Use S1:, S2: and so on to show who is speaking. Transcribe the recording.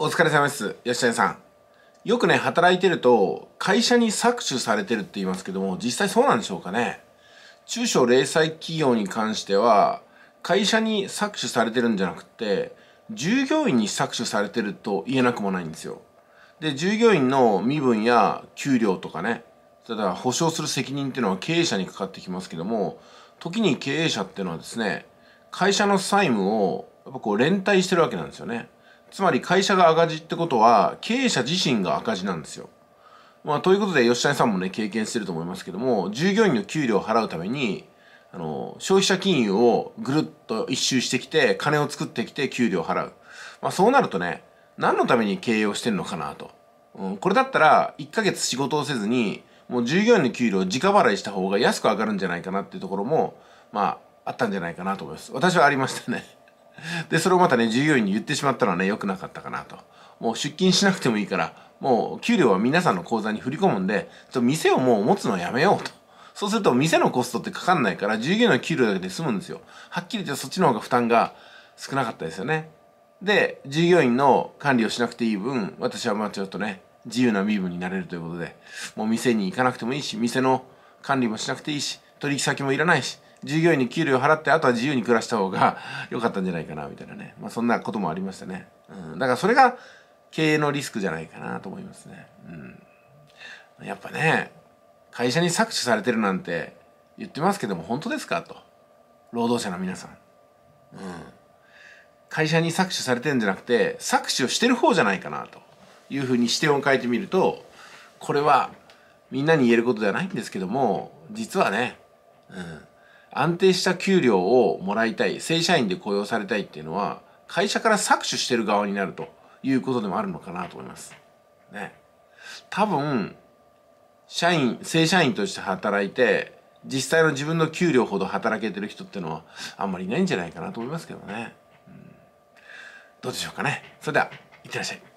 S1: お疲れ様です。吉谷さん。よくね、働いてると、会社に搾取されてるって言いますけども、実際そうなんでしょうかね。中小零細企業に関しては、会社に搾取されてるんじゃなくて、従業員に搾取されてると言えなくもないんですよ。で、従業員の身分や給料とかね、ただ保証する責任っていうのは経営者にかかってきますけども、時に経営者っていうのはですね、会社の債務をやっぱこう連帯してるわけなんですよね。つまり会社が赤字ってことは経営者自身が赤字なんですよ。まあ、ということで吉谷さんもね経験してると思いますけども従業員の給料を払うためにあの消費者金融をぐるっと一周してきて金を作ってきて給料を払う、まあ、そうなるとね何のために経営をしてるのかなと、うん、これだったら1ヶ月仕事をせずにもう従業員の給料を家払いした方が安く上がるんじゃないかなっていうところもまああったんじゃないかなと思います私はありましたねで、それをまたね、従業員に言ってしまったのはね、良くなかったかなと。もう出勤しなくてもいいから、もう給料は皆さんの口座に振り込むんで、ちょ店をもう持つのやめようと。そうすると店のコストってかかんないから、従業員の給料だけで済むんですよ。はっきり言ってそっちの方が負担が少なかったですよね。で、従業員の管理をしなくていい分、私はまあちょっとね、自由な身分になれるということで、もう店に行かなくてもいいし、店の管理もしなくていいし、取引先もいらないし、従業員に給料払ってあとは自由に暮らした方が 良かったんじゃないかなみたいなね、まあ、そんなこともありましたね、うん、だからそれが経営のリスクじゃないかなと思いますね、うん、やっぱね会社に搾取されてるなんて言ってますけども本当ですかと労働者の皆さん、うん、会社に搾取されてるんじゃなくて搾取をしてる方じゃないかなというふうに視点を変えてみるとこれはみんなに言えることではないんですけども実はね、うん、安定した給料をもらいたい正社員で雇用されたいっていうのは会社から搾取してる側になるということでもあるのかなと思います。ね。多分社員正社員として働いて実際の自分の給料ほど働けてる人ってのはあんまりいないんじゃないかなと思いますけどね。うん、どうでしょうかね。それではいってらっしゃい。